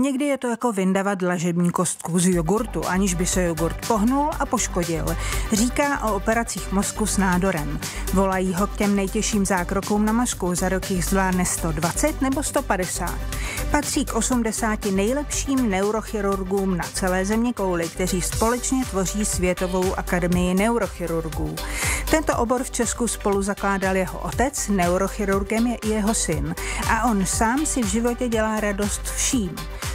Někdy je to jako vyndavat dlažební kostku z jogurtu, aniž by se jogurt pohnul a poškodil. Říká o operacích mozku s nádorem. Volají ho k těm nejtěžším zákrokům na mozku, za rok jich zvládne 120 nebo 150. Patří k 80 nejlepším neurochirurgům na celé země kouly, kteří společně tvoří Světovou akademii neurochirurgů. Tento obor v Česku spolu zakládal jeho otec, neurochirurgem je i jeho syn. A on sám si v životě dělá radost vším.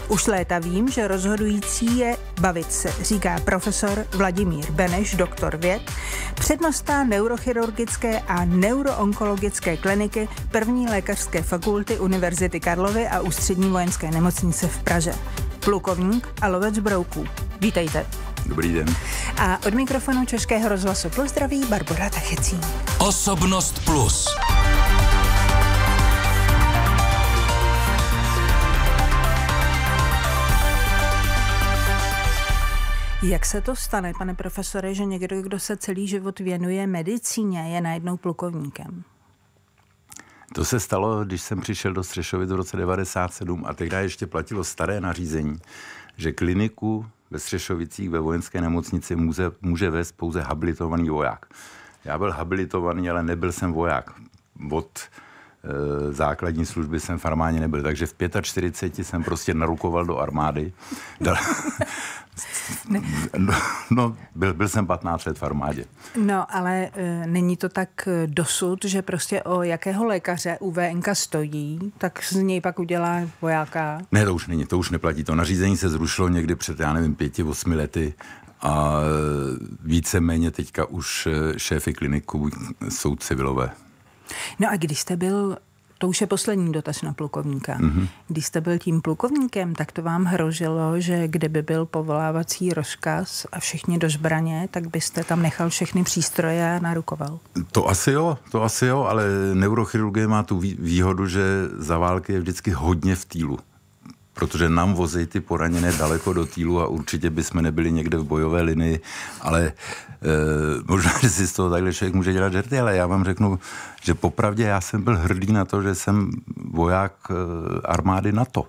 Už léta vím, že rozhodující je bavit se, říká profesor Vladimír Beneš, doktor věd, přednosta neurochirurgické a neuroonkologické kliniky první lékařské fakulty Univerzity Karlovy a ústřední vojenské nemocnice v Praze. Plukovník a lovec brouků. Vítejte. Dobrý den. A od mikrofonu Českého rozhlasu Plus zdraví Barbara Tachecí. Osobnost Plus. Jak se to stane, pane profesore, že někdo, kdo se celý život věnuje medicíně, je najednou plukovníkem? To se stalo, když jsem přišel do Střešovic v roce 97 a tehdy ještě platilo staré nařízení, že kliniku ve Střešovicích ve vojenské nemocnici může, může vést pouze habilitovaný voják. Já byl habilitovaný, ale nebyl jsem voják. Od Eh, základní služby jsem v armádě nebyl. Takže v 45 jsem prostě narukoval do armády. No, no byl, byl jsem 15 let v armádě. No, ale e, není to tak eh, dosud, že prostě o jakého lékaře UVNK stojí, tak z něj pak udělá vojáka? Ne, to už není, to už neplatí. To nařízení se zrušilo někdy před, já nevím, pěti, osmi lety a víceméně teďka už šéfy kliniků jsou civilové. No a když jste byl to už je poslední dotaz na plukovníka. Mm-hmm. Když jste byl tím plukovníkem, tak to vám hrozilo, že kdyby byl povolávací rozkaz a všichni do zbraně, tak byste tam nechal všechny přístroje a narukoval. To asi jo, to asi jo, ale neurochirurgie má tu výhodu, že za války je vždycky hodně v týlu protože nám vozí ty poraněné daleko do týlu a určitě bychom nebyli někde v bojové linii, ale e, možná, že si z toho takhle člověk může dělat žerty, ale já vám řeknu, že popravdě já jsem byl hrdý na to, že jsem voják e, armády NATO.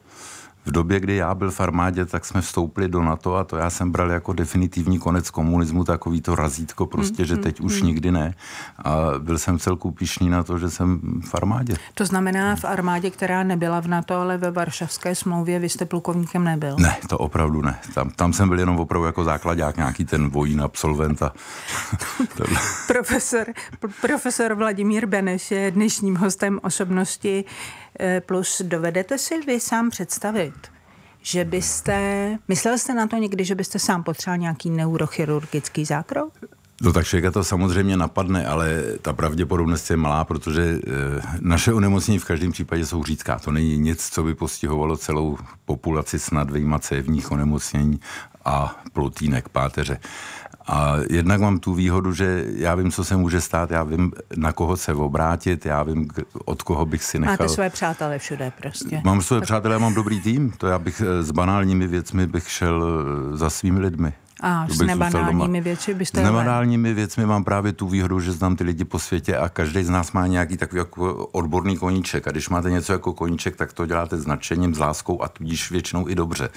V době, kdy já byl v armádě, tak jsme vstoupili do NATO a to já jsem bral jako definitivní konec komunismu, takový to razítko prostě, mm, že mhm, teď mm, už mm. nikdy ne. A byl jsem celku pišný na to, že jsem v armádě. To znamená v armádě, která nebyla v NATO, ale ve Varšavské smlouvě vy jste plukovníkem nebyl? Ne, to opravdu ne. Tam, tam jsem byl jenom opravdu jako základák, nějaký ten vojín, absolvent a profesor, profesor Vladimír Beneš je dnešním hostem osobnosti Eh, plus dovedete si vy sám představit, že byste, myslel jste na to někdy, že byste sám potřeboval nějaký neurochirurgický zákrok? No tak člověka to samozřejmě napadne, ale ta pravděpodobnost je malá, protože e, naše onemocnění v každém případě jsou řídká. To není nic, co by postihovalo celou populaci snad vyjma cévních onemocnění a plotínek páteře. A jednak mám tu výhodu, že já vím, co se může stát, já vím, na koho se obrátit, já vím, od koho bych si nechal. Máte své přátelé všude prostě. Mám své přátelé, mám dobrý tým, to já bych eh, s banálními věcmi bych šel eh, za svými lidmi. A s nebanálními věci byste... S nebanálními věcmi mám právě tu výhodu, že znám ty lidi po světě a každý z nás má nějaký takový jako odborný koníček. A když máte něco jako koníček, tak to děláte s nadšením, s láskou a tudíž většinou i dobře.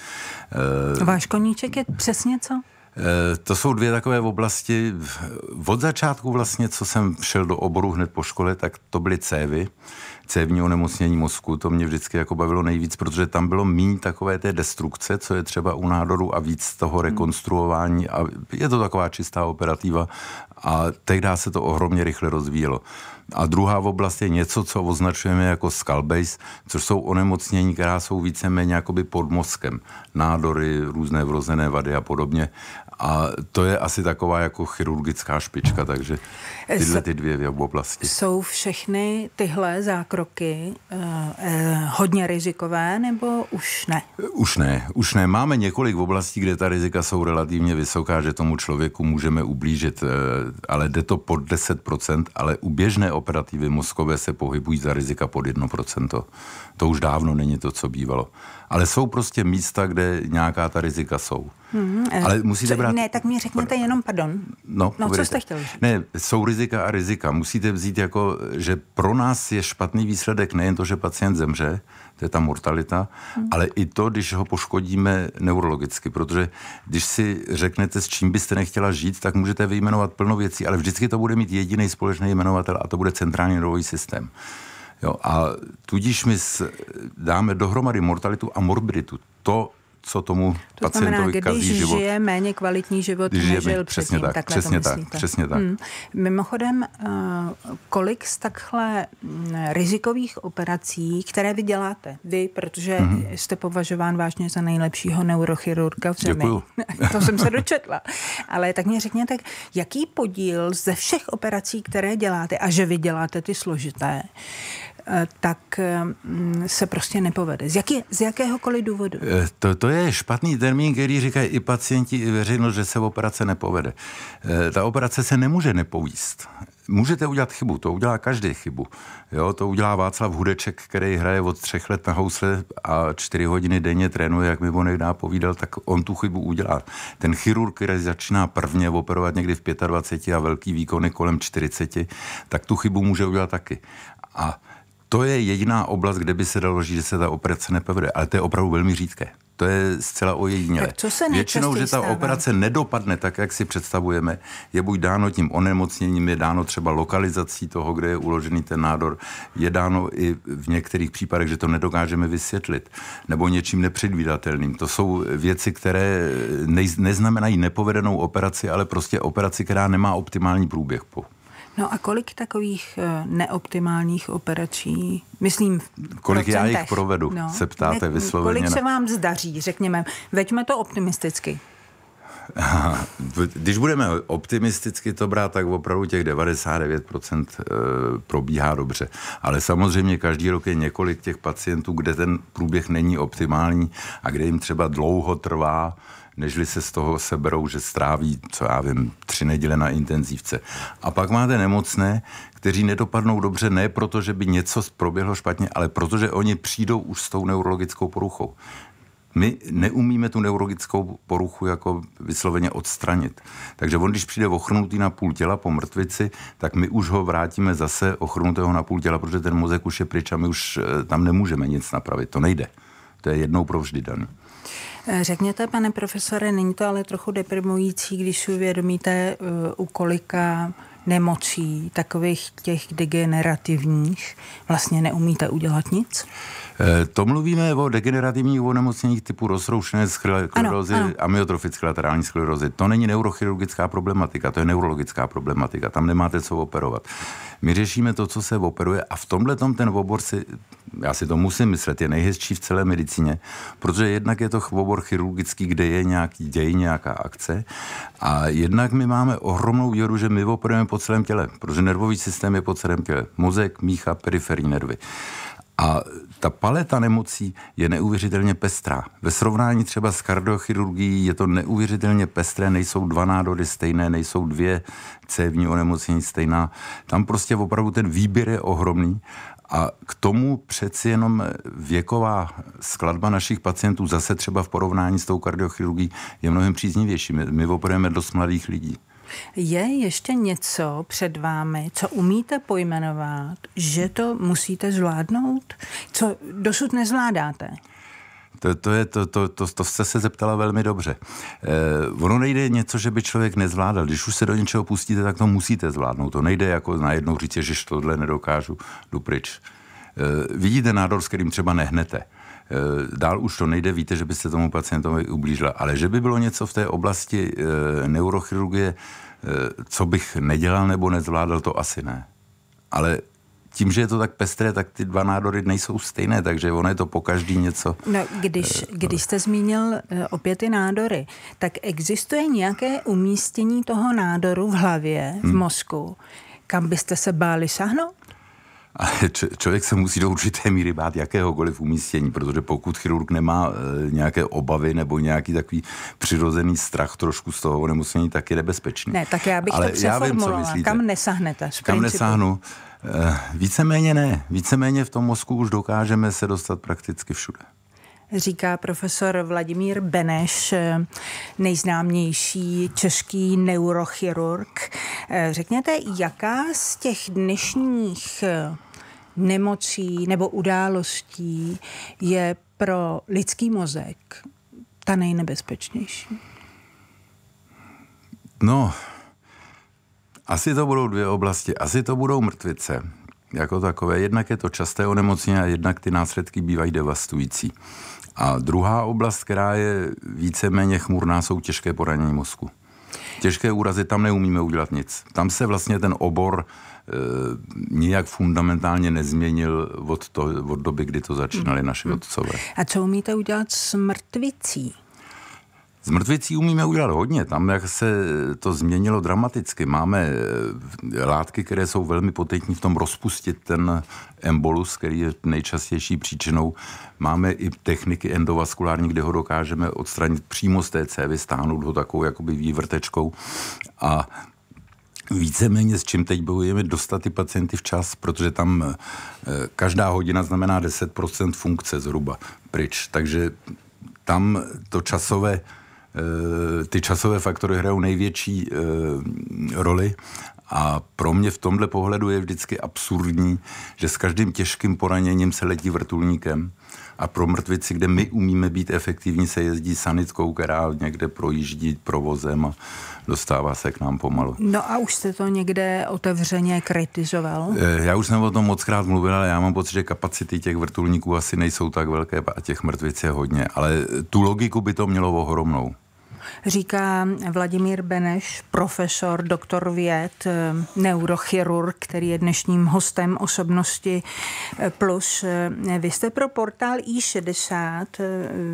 Eh, Váš koníček je přesně co? Eh, to jsou dvě takové oblasti. Od začátku vlastně, co jsem šel do oboru hned po škole, tak to byly cévy cévního onemocnění mozku, to mě vždycky jako bavilo nejvíc, protože tam bylo méně takové té destrukce, co je třeba u nádoru a víc toho hmm. rekonstruování a je to taková čistá operativa a tehdy se to ohromně rychle rozvíjelo. A druhá oblast je něco, co označujeme jako skull base, což jsou onemocnění, která jsou víceméně jakoby pod mozkem. Nádory, různé vrozené vady a podobně. A to je asi taková jako chirurgická špička, takže tyhle ty dvě oblasti. Jsou všechny tyhle zákroky eh, eh, hodně rizikové nebo už ne? Už ne, už ne. Máme několik oblastí, kde ta rizika jsou relativně vysoká, že tomu člověku můžeme ublížit, eh, ale jde to pod 10%, ale u běžné operativy mozkové se pohybují za rizika pod 1%. To už dávno není to, co bývalo ale jsou prostě místa, kde nějaká ta rizika jsou. hmm Ale musíte co, brát... Ne, tak mi řekněte jenom, pardon. No, no co jste chtěl? Ne, jsou rizika a rizika. Musíte vzít jako, že pro nás je špatný výsledek nejen to, že pacient zemře, to je ta mortalita, hmm. ale i to, když ho poškodíme neurologicky, protože když si řeknete, s čím byste nechtěla žít, tak můžete vyjmenovat plno věcí, ale vždycky to bude mít jediný společný jmenovatel a to bude centrální nervový systém. Jo, a tudíž my dáme dohromady mortalitu a morbiditu. To co tomu to pacientovi znamená, kazí žije život. žije méně kvalitní život, když než žil přesně předtím, tak, přesně tak, přesně tak. Hmm. Mimochodem, eh, kolik z takhle mm, rizikových operací, které vy děláte, vy, protože hmm. jste považován vážně za nejlepšího neurochirurga v zemi. to jsem se dočetla. Ale tak mě řekněte, jaký podíl ze všech operací, které děláte, a že vy děláte ty složité, Eh, tak mm, se prostě nepovede. Z, jaký, z jakéhokoliv důvodu? Eh, to, to je špatný termín, který říkají i pacienti, i veřejnost, že se operace nepovede. Eh, ta operace se nemůže nepovíst. Můžete udělat chybu, to udělá každý chybu. Jo, to udělá Václav Hudeček, který hraje od třech let na housle a čtyři hodiny denně trénuje, jak mi on dá povídal, tak on tu chybu udělá. Ten chirurg, který začíná prvně operovat někdy v 25 a velký výkony kolem 40, tak tu chybu může udělat taky. A to je jediná oblast, kde by se dalo říct, že se ta operace nepovede, ale to je opravdu velmi řídké. To je zcela ojedinělé. Většinou, že ta stává? operace nedopadne tak, jak si představujeme, je buď dáno tím onemocněním, je dáno třeba lokalizací toho, kde je uložený ten nádor, je dáno i v některých případech, že to nedokážeme vysvětlit, nebo něčím nepředvídatelným. To jsou věci, které neznamenají nepovedenou operaci, ale prostě operaci, která nemá optimální průběh. Po. No a kolik takových eh, neoptimálních operací, myslím Kolik procentech. já jich provedu, no, se ptáte ne, vysloveně. Kolik se vám zdaří, řekněme. Veďme to optimisticky. Když budeme optimisticky to brát, tak opravdu těch 99% eh, probíhá dobře. Ale samozřejmě každý rok je několik těch pacientů, kde ten průběh není optimální a kde jim třeba dlouho trvá nežli se z toho seberou, že stráví, co já vím, tři neděle na intenzívce. A pak máte nemocné, kteří nedopadnou dobře ne proto, že by něco proběhlo špatně, ale protože oni přijdou už s tou neurologickou poruchou. My neumíme tu neurologickou poruchu jako vysloveně odstranit. Takže on, když přijde ochrnutý na půl těla po mrtvici, tak my už ho vrátíme zase ochrnutého na půl těla, protože ten mozek už je pryč a my už eh, tam nemůžeme nic napravit. To nejde. To je jednou provždy dané. Eh, řekněte, pane profesore, není to ale trochu deprimující, když si uvědomíte, eh, u kolika nemocí, takových těch degenerativních, vlastně neumíte udělat nic? Eh, to mluvíme o degenerativních onemocněních typu rozroušené sklerózy, amyotrofické laterální sklerózy. To není neurochirurgická problematika, to je neurologická problematika. Tam nemáte co operovat. My řešíme to, co se operuje a v tomhle tom ten obor si já si to musím myslet, je nejhezčí v celé medicíně, protože jednak je to obor chirurgický, kde je nějaký děj, nějaká akce a jednak my máme ohromnou výhodu, že my operujeme po celém těle, protože nervový systém je po celém těle. Mozek, mícha, periferní nervy. A ta paleta nemocí je neuvěřitelně pestrá. Ve srovnání třeba s kardiochirurgií je to neuvěřitelně pestré, nejsou dva nádory stejné, nejsou dvě cévní onemocnění stejná. Tam prostě opravdu ten výběr je ohromný a k tomu přeci jenom věková skladba našich pacientů, zase třeba v porovnání s tou kardiochirurgií, je mnohem příznivější. My, my operujeme dost mladých lidí. Je ještě něco před vámi, co umíte pojmenovat, že to musíte zvládnout, co dosud nezvládáte? To, to, je, to, to, to, to jste se zeptala velmi dobře. E, ono nejde něco, že by člověk nezvládal. Když už se do něčeho pustíte, tak to musíte zvládnout. To nejde jako najednou říct, že tohle nedokážu, jdu pryč. E, vidíte nádor, s kterým třeba nehnete. Eh, dál už to nejde, víte, že byste tomu pacientovi ublížila, ale že by bylo něco v té oblasti neurochirurgie, co bych nedělal nebo nezvládal, to asi ne. Ale tím, že je to tak pestré, tak ty dva nádory nejsou stejné, takže ono je to po každý něco. No, když, eh, když jste zmínil eh, opět ty nádory, tak existuje nějaké umístění toho nádoru v hlavě, v hmm. mozku, kam byste se báli sahnout? Ale č- člověk se musí do určité míry bát jakéhokoliv umístění, protože pokud chirurg nemá e, nějaké obavy nebo nějaký takový přirozený strach trošku z toho onemocnění, tak je nebezpečný. Ne, tak já bych Ale to přeformulovala. Kam nesahnete? Z kam principu? nesáhnu? E, víceméně ne. Víceméně v tom mozku už dokážeme se dostat prakticky všude říká profesor Vladimír Beneš, e, nejznámější český neurochirurg. E, řekněte, jaká z těch dnešních e, nemocí nebo událostí je pro lidský mozek ta nejnebezpečnější? No, asi to budou dvě oblasti. Asi to budou mrtvice jako takové. Jednak je to časté onemocnění a jednak ty následky bývají devastující. A druhá oblast, která je víceméně chmurná, jsou těžké poranění mozku těžké úrazy, tam neumíme udělat nic. Tam se vlastně ten obor e, nijak fundamentálně nezměnil od, to, od doby, kdy to začínali mhm. naši otcové. A co umíte udělat s mrtvicí? Z mrtvicí umíme udělat hodně. Tam, jak se to změnilo dramaticky, máme eh, látky, které jsou velmi potentní v tom rozpustit ten embolus, který je nejčastější příčinou. Máme i techniky endovaskulární, kde ho dokážeme odstranit přímo z té cévy, stáhnout ho takovou jakoby vývrtečkou a víceméně s čím teď bojujeme, dostat ty pacienty včas, protože tam eh, každá hodina znamená 10% funkce zhruba pryč. Takže tam to časové Eh, ty časové faktory hrajou největší eh, roli a pro mě v tomhle pohledu je vždycky absurdní, že s každým těžkým poraněním se letí vrtulníkem a pro mrtvici, kde my umíme být efektivní, se jezdí sanitkou, která někde projíždí provozem a dostává se k nám pomalu. No a už jste to někde otevřeně kritizoval? Eh, já už jsem o tom moc krát mluvil, ale já mám pocit, že kapacity těch vrtulníků asi nejsou tak velké a těch mrtvic je hodně, ale tu logiku by to mělo ohromnou říká Vladimír Beneš, profesor, doktor věd, eh, neurochirurg, který je dnešním hostem osobnosti eh, plus. Eh, vy jste pro portál I60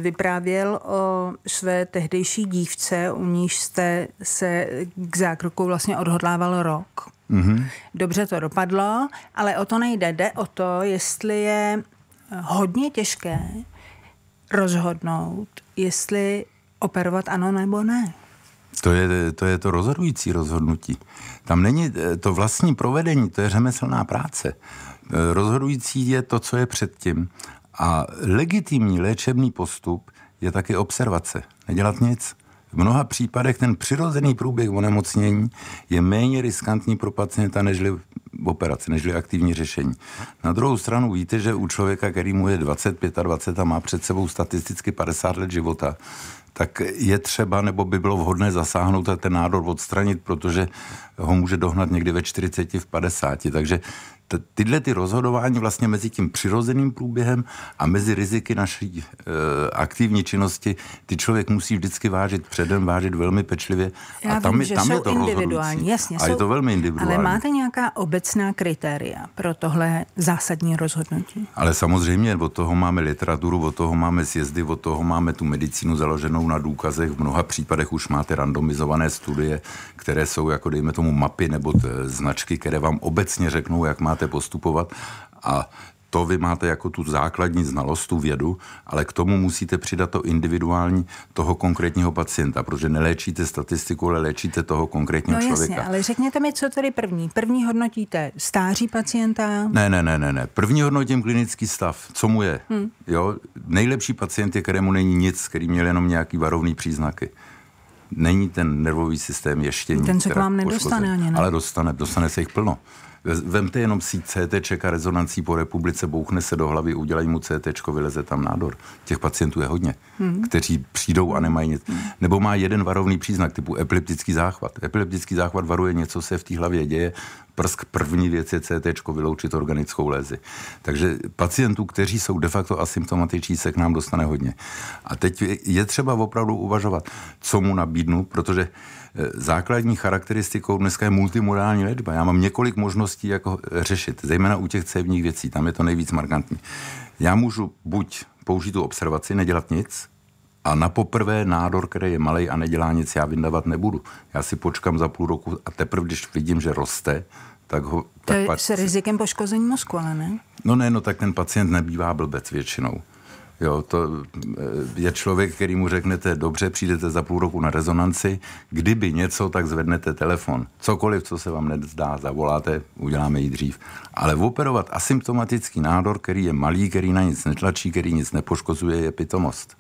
vyprávěl o své tehdejší dívce, u níž jste se k zákroku vlastně odhodlával rok. Mm-hmm. Dobře to dopadlo, ale o to nejde. Jde o to, jestli je hodně těžké rozhodnout, jestli Operovat ano nebo ne? To je, to je to rozhodující rozhodnutí. Tam není eh, to vlastní provedení, to je řemeslná práce. Eh, rozhodující je to, co je předtím. A legitimní léčebný postup je taky observace. Nedělat nic. V mnoha případech ten přirozený průběh onemocnění je méně riskantní pro pacienta nežli operace, nežli aktivní řešení. Na druhou stranu víte, že u člověka, který mu je 25 a 20 a má před sebou statisticky 50 let života, tak je třeba, nebo by bylo vhodné zasáhnout a ten nádor odstranit, protože ho může dohnat někdy ve 40, v 50. Takže tyhle ty rozhodování vlastně mezi tím přirozeným průběhem a mezi riziky naší e, aktivní činnosti, ty člověk musí vždycky vážit předem, vážit velmi pečlivě. Já a tam, vím, je, tam že je to individuální, jasně, A jsou, je to velmi individuální. Ale máte nějaká obecná kritéria pro tohle zásadní rozhodnutí? Ale samozřejmě od toho máme literaturu, od toho máme sjezdy, od toho máme tu medicínu založenou založenou na důkazech. V mnoha případech už máte randomizované studie, které jsou jako dejme tomu mapy nebo eh, značky, které vám obecně řeknou, jak máte postupovat. A to vy máte jako tu základní znalost, tu vědu, ale k tomu musíte přidat to individuální toho konkrétního pacienta, protože neléčíte statistiku, ale léčíte toho konkrétního no, člověka. Jasně, ale řekněte mi, co tedy první? První hodnotíte stáří pacienta? Ne, ne, ne, ne, ne. První hodnotím klinický stav, co mu je. Hmm. Jo, nejlepší pacient je, kterému není nic, který měl jenom nějaký varovný příznaky. Není ten nervový systém ještě Ten se k vám nedostane ani, ne? Ale dostane, dostane se jich plno. Vemte jenom si CT a rezonancí po republice, bouchne se do hlavy, udělají mu CT, vyleze tam nádor. Těch pacientů je hodně, hmm. kteří přijdou a nemají nic. Hmm. Nebo má jeden varovný příznak typu epileptický záchvat. Epileptický záchvat varuje něco se v té hlavě děje, prsk první věc je CT, vyloučit organickou lézi. Takže pacientů, kteří jsou de facto asymptomatiční, se k nám dostane hodně. A teď je třeba opravdu uvažovat, co mu nabídnu, protože Základní charakteristikou dneska je multimodální léčba. Já mám několik možností, jak ho eh, řešit, zejména u těch cévních věcí, tam je to nejvíc markantní. Já můžu buď použít tu observaci, nedělat nic, a na poprvé nádor, který je malý a nedělá nic, já vyndavat nebudu. Já si počkám za půl roku a teprve, když vidím, že roste, tak ho... To tak je paci... se rizikem poškození mozku, ale ne? No ne, no tak ten pacient nebývá blbec většinou. Jo, to eh, je člověk, který mu řeknete, dobře, přijdete za půl roku na rezonanci, kdyby něco, tak zvednete telefon. Cokoliv, co se vám nezdá, zavoláte, uděláme ji dřív. Ale operovat asymptomatický nádor, který je malý, který na nic netlačí, který nic nepoškozuje, je pitomost.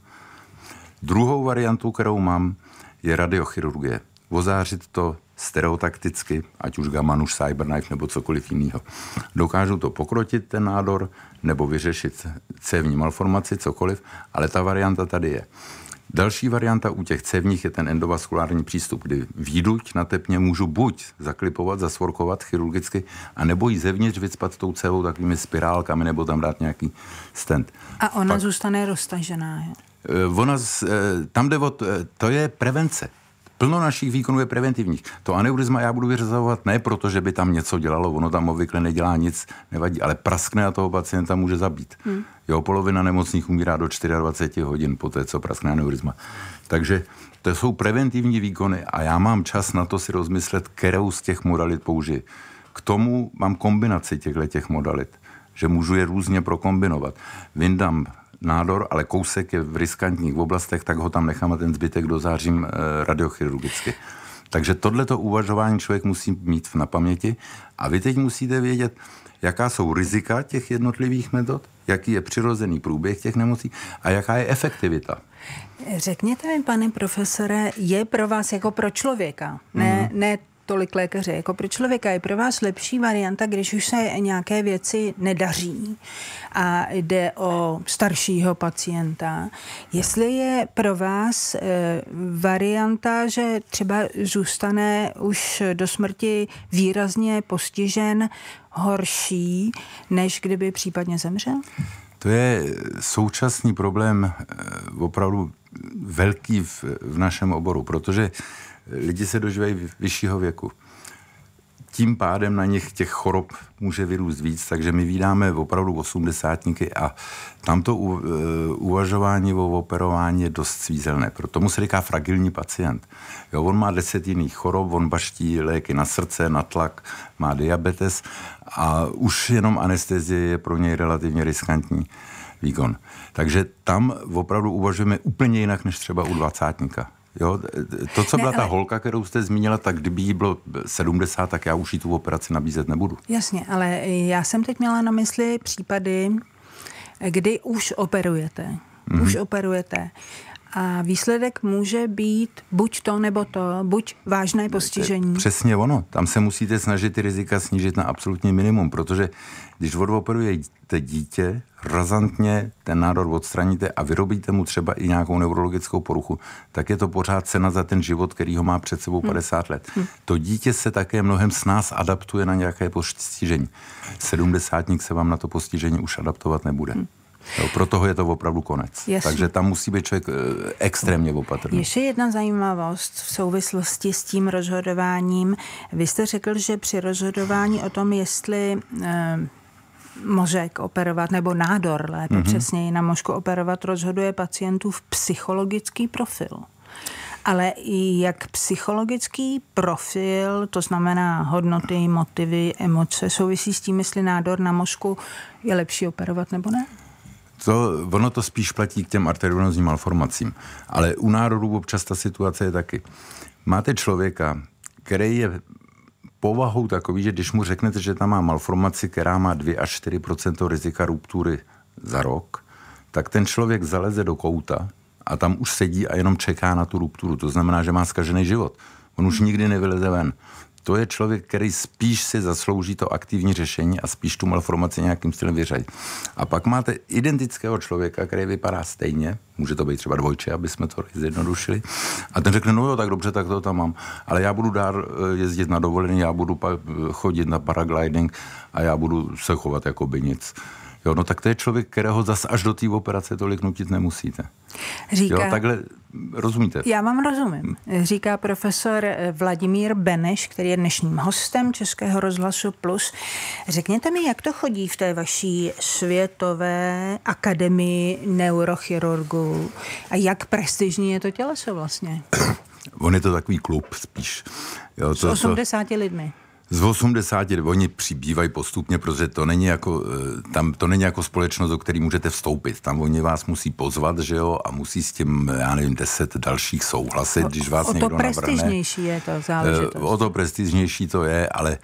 Druhou variantu, kterou mám, je radiochirurgie. Vozářit to stereotakticky, ať už Gaman, už Cyberknife nebo cokoliv jiného. Dokážou to pokrotit ten nádor nebo vyřešit cévní malformaci, cokoliv, ale ta varianta tady je. Další varianta u těch cévních je ten endovaskulární přístup, kdy výduť na tepně můžu buď zaklipovat, zasvorkovat chirurgicky, anebo ji zevnitř vycpat tou cévou takovými spirálkami nebo tam dát nějaký stent. A ona Pak, zůstane roztažená. Je? Eh, ona, eh, tam jde od, eh, to je prevence. Plno našich výkonů je preventivních. To aneurizma já budu vyřazovat ne proto, že by tam něco dělalo, ono tam obvykle nedělá nic, nevadí, ale praskne a toho pacienta může zabít. Hmm. Jeho polovina nemocných umírá do 24 hodin po té, co praskne aneurizma. Takže to jsou preventivní výkony a já mám čas na to si rozmyslet, kterou z těch modalit použiji. K tomu mám kombinaci těchto těch modalit, že můžu je různě prokombinovat. Vyndám nádor, ale kousek je v riskantních oblastech, tak ho tam nechám a ten zbytek dozářím eh, radiochirurgicky. Takže tohleto uvažování člověk musí mít na paměti a vy teď musíte vědět, jaká jsou rizika těch jednotlivých metod, jaký je přirozený průběh těch nemocí a jaká je efektivita. Řekněte mi, pane profesore, je pro vás jako pro člověka, ne, mm. ne tolik lékaře. Jako pro člověka je pro vás lepší varianta, když už se nějaké věci nedaří a jde o staršího pacienta. Jestli je pro vás eh, varianta, že třeba zůstane už do smrti výrazně postižen horší, než kdyby případně zemřel? To je současný problém eh, opravdu velký v, v našem oboru, protože lidi se dožívají vyššího věku. Tím pádem na nich těch chorob může vyrůst víc, takže my vydáme opravdu osmdesátníky a tamto u, e, uvažování o operování je dost svízelné. Proto mu se říká fragilní pacient. Jo, on má deset jiných chorob, on baští léky na srdce, na tlak, má diabetes a už jenom anestezie je pro něj relativně riskantní výkon. Takže tam opravdu uvažujeme úplně jinak než třeba u dvacátníka. Jo, to, co byla ne, ale... ta holka, kterou jste zmínila, tak kdyby jí bylo 70, tak já už jí tu operaci nabízet nebudu. Jasně, ale já jsem teď měla na mysli případy, kdy už operujete. Mm-hmm. Už mhm. operujete a výsledek může být buď to nebo to, buď vážné postižení. Přesně ono. Tam se musíte snažit ty rizika snížit na absolutní minimum, protože když odoperujete dítě, razantně ten nádor odstraníte a vyrobíte mu třeba i nějakou neurologickou poruchu, tak je to pořád cena za ten život, který ho má před sebou 50 hm. let. Hmm. To dítě se také mnohem s nás adaptuje na nějaké postižení. Sedmdesátník se vám na to postižení už adaptovat nebude. Hmm. Jo, pro toho je to opravdu konec. Jasně. Takže tam musí být člověk eh, extrémně opatrný. Ještě jedna zajímavost v souvislosti s tím rozhodováním. Vy jste řekl, že při rozhodování o tom, jestli eh, mozek operovat, nebo nádor lépe mm-hmm. přesněji na mozku operovat, rozhoduje pacientův psychologický profil. Ale i jak psychologický profil, to znamená hodnoty, motivy, emoce, souvisí s tím, jestli nádor na mozku je lepší operovat nebo ne? to, ono to spíš platí k těm arteriovenózním malformacím. Ale u národů občas ta situace je taky. Máte člověka, který je povahou takový, že když mu řeknete, že tam má malformaci, která má 2 až 4 rizika ruptury za rok, tak ten člověk zaleze do kouta a tam už sedí a jenom čeká na tu rupturu. To znamená, že má zkažený život. On už nikdy nevyleze ven to je člověk, který spíš si zaslouží to aktivní řešení a spíš tu malformaci nějakým stylem vyřadit. A pak máte identického člověka, který vypadá stejně, může to být třeba dvojče, aby jsme to zjednodušili, a ten řekne, no jo, tak dobře, tak to tam mám, ale já budu dál eh, jezdit na dovolený, já budu eh, chodit na paragliding a já budu se chovat jako by nic. Jo, no tak to je člověk, kterého zase až do té operace tolik nutit nemusíte. Říká, jo, takhle rozumíte. Já vám rozumím. Říká profesor eh, Vladimír Beneš, který je dnešním hostem Českého rozhlasu Plus. Řekněte mi, jak to chodí v té vaší světové akademii neurochirurgů a jak prestižní je to těleso vlastně? On je to takový klub spíš. Jo, to, S 80 to... lidmi. Z 80, oni přibývají postupně, protože to není jako, eh, tam, to není jako společnost, do které můžete vstoupit. Tam oni vás musí pozvat, že jo, a musí s tím, já nevím, deset dalších souhlasit, když vás o někdo navrhne. O to prestižnější je to eh, záležitost. O to prestižnější to je, ale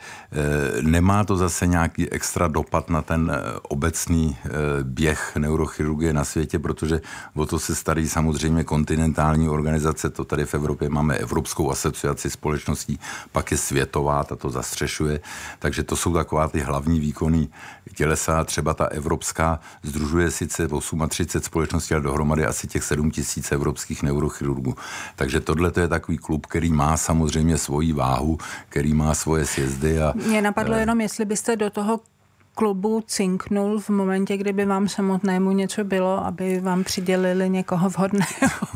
eh, nemá to zase nějaký extra dopad na ten obecný běh neurochirurgie na světě, protože o to se starí samozřejmě kontinentální organizace, to tady v Evropě máme Evropskou asociaci společností, pak je světová, tato zase zastřešuje. Takže to jsou taková ty hlavní výkony tělesa. Třeba ta evropská združuje sice 38 společností, ale dohromady asi těch 7 tisíc evropských neurochirurgů. Takže tohle to je takový klub, který má samozřejmě svoji váhu, který má svoje sjezdy. A, Mě napadlo jenom, jestli byste do toho klubu cinknul v momentě, kdyby vám samotnému něco bylo, aby vám přidělili někoho vhodného?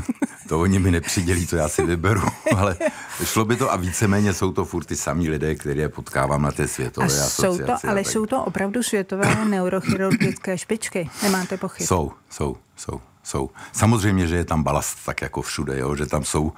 To oni mi nepřidělí, to já si vyberu, ale šlo by to a víceméně jsou to furt ty samí lidé, které potkávám na té světové a jsou to, Ale tak. jsou to opravdu světové neurochirurgické špičky, nemáte pochyb? Jsou, jsou, jsou jsou. Samozřejmě, že je tam balast tak jako všude, jo, že tam jsou,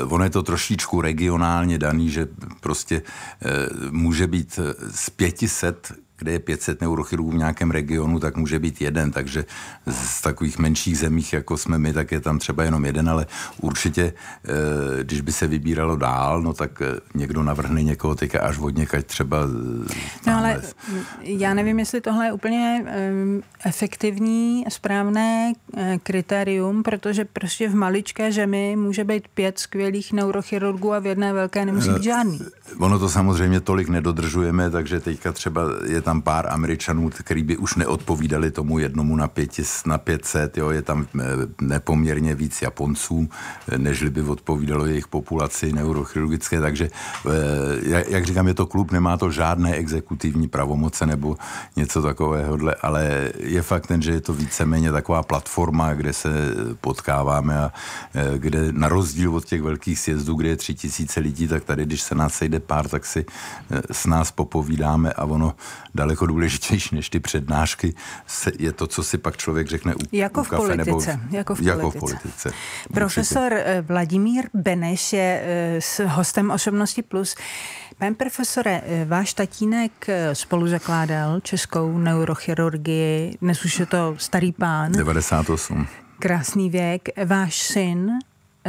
eh, ono je to trošičku regionálně daný, že prostě eh, může být eh, z 500 kde je 500 neurochirurgů v nějakém regionu, tak může být jeden. Takže z takových menších zemích, jako jsme my, tak je tam třeba jenom jeden, ale určitě, eh, když by se vybíralo dál, no tak eh, někdo navrhne někoho teďka až od někať třeba. Eh, no ale já nevím, jestli tohle je úplně ehm, efektivní, správné kritérium, protože prostě v maličké zemi může být pět skvělých neurochirurgů a v jedné velké nemusí být žádný. Ono to samozřejmě tolik nedodržujeme, takže teďka třeba je tam pár Američanů, který by už neodpovídali tomu jednomu na, pěti, na 500, jo, je tam eh, nepoměrně víc Japonců, eh, nežli by odpovídalo jejich populaci neurochirurgické, takže eh, jak říkám, je to klub, nemá to žádné exekutivní pravomoce nebo něco takového, ale je fakt ten, že je to víceméně taková platforma, kde se potkáváme a kde na rozdíl od těch velkých sjezdů, kde je tři tisíce lidí, tak tady, když se nás sejde pár, tak si s nás popovídáme a ono daleko důležitější než ty přednášky, se, je to, co si pak člověk řekne u, jako u kafe v politice, nebo v, jako, v jako v politice. Profesor Určitě. Eh, Vladimír Beneš je eh, s hostem Osobnosti Plus. Pane profesore, eh, váš tatínek spolu zakládal českou neurochirurgii, dnes už je to starý pán. 98. Krásný věk. Váš syn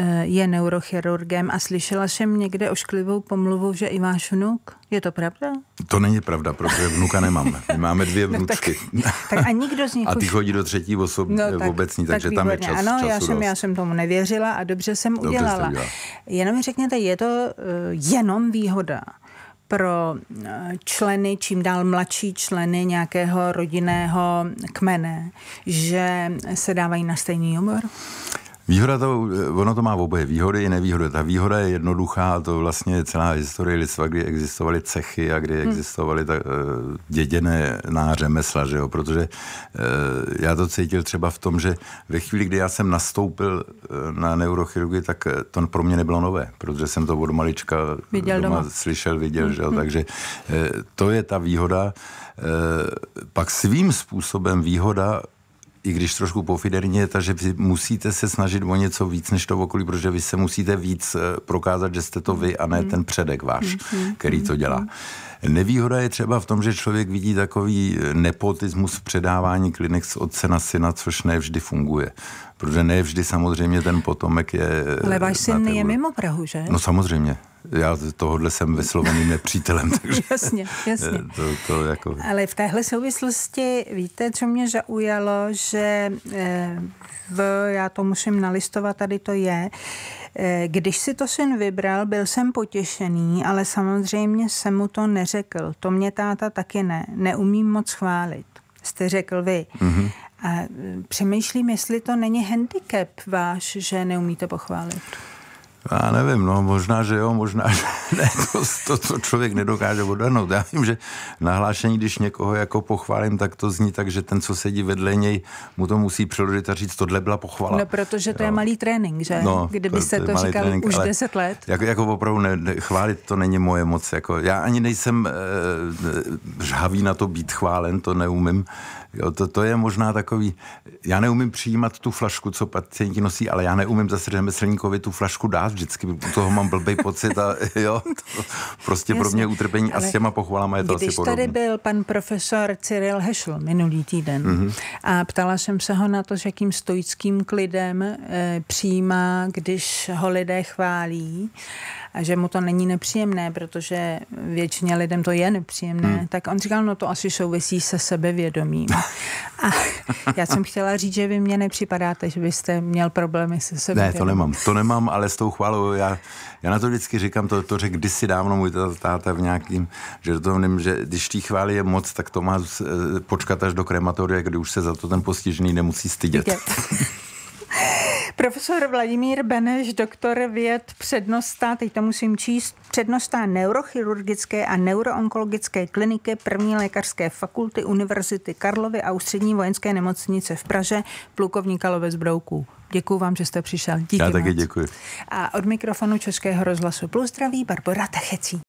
Eh, je neurochirurgem a slyšela jsem někde ošklivou pomluvu, že i váš vnuk. Je to pravda? To není pravda, protože vnuka nemám. My máme dvě vnučky. no, tak, tak a nikdo z nich A ty už... chodí do třetí osoby? no, eh, tak, obecní, tak takže výborně. tam je čas. Ano, já jsem, dost. já jsem tomu nevěřila a dobře jsem dobře udělala. Dobře Jenom mi řekněte, je to uh, jenom výhoda pro členy, čím dál mladší členy nějakého rodinného kmene, že se dávají na stejný humor? Výhoda to, ono to má oboje výhody i nevýhody. Ta výhoda je jednoduchá, to vlastně je celá historie lidstva, kdy existovaly cechy a kdy hm. existovaly tak eh, děděné nářemesla, že jo? protože eh, já to cítil třeba v tom, že ve chvíli, kdy já jsem nastoupil eh, na neurochirurgii, tak to pro mě nebylo nové, protože jsem to od malička viděl doma, doma. slyšel, viděl, hm, že jo? Hm. takže to je ta výhoda. Pak svým způsobem výhoda i když trošku pofiderně, takže vy musíte se snažit o něco víc než to okolí, protože vy se musíte víc eh, prokázat, že jste to vy a ne mhm. ten předek váš, mhm. který to dělá. Mhm. Nevýhoda je třeba v tom, že člověk vidí takový eh, nepotismus v předávání klinik z otce na syna, což ne vždy funguje. Protože ne vždy samozřejmě ten potomek je... Eh, Ale váš syn je mimo Prahu, že? No samozřejmě. Já tohohle jsem vysloveným nepřítelem. Takže jasně, jasně. Eh, to, to jako... Ale v téhle souvislosti, víte, co mě zaujalo, že v, já to musím nalistovat, tady to je, Eh, když si to syn vybral, byl jsem potěšený, ale samozřejmě jsem mu to neřekl. To mě táta taky ne. Neumím moc chválit, jste řekl vy. Mm-hmm. A eh, přemýšlím, jestli to není handicap váš, že neumíte pochválit. Já nevím, no možná, že jo, možná, že ne, to, to, to člověk nedokáže odhadnout. Já vím, že nahlášení, když někoho jako pochválím, tak to zní tak, že ten, co sedí vedle něj, mu to musí přeložit a říct, tohle byla pochvala. No, protože to jo. je malý trénink, že? No, Kdyby se to, to říkal trénink, už 10 let. Jako, jako opravdu ne, ne, chválit to není moje moc. Jako, já ani nejsem e, žhavý na to být chválen, to neumím. Jo, to, to je možná takový, já neumím přijímat tu flašku, co pacienti nosí, ale já neumím zase řemeslníkovi tu flašku dát vždycky, u toho mám blbý pocit a jo, to prostě Jasně, pro mě utrpení a s těma pochvalama je to asi podobné. Když tady byl pan profesor Cyril Hešl minulý týden mm-hmm. a ptala jsem se ho na to, s jakým stoickým klidem e, přijímá, když ho lidé chválí, a že mu to není nepříjemné, protože většině lidem to je nepříjemné, hmm. tak on říkal, no to asi souvisí se sebevědomím. A já jsem chtěla říct, že vy mě nepřipadáte, že byste měl problémy se sebevědomím. Ne, to nemám, to nemám, ale s tou chválou, já, já na to vždycky říkám, to, to řekl kdysi dávno můj táta v nějakým, že do toho nevím, že když tý chvály je moc, tak to má e, počkat až do krematoria, kdy už se za to ten postižený nemusí stydět. Dět. Profesor Vladimír Beneš, doktor věd přednosta, teď to musím číst, přednosta neurochirurgické a neuroonkologické kliniky první lékařské fakulty Univerzity Karlovy a ústřední vojenské nemocnice v Praze, plukovník Lovec Brouků. Děkuji vám, že jste přišel. Díky Já taky moc. děkuji. A od mikrofonu Českého rozhlasu Plus zdraví Barbara Tachecí.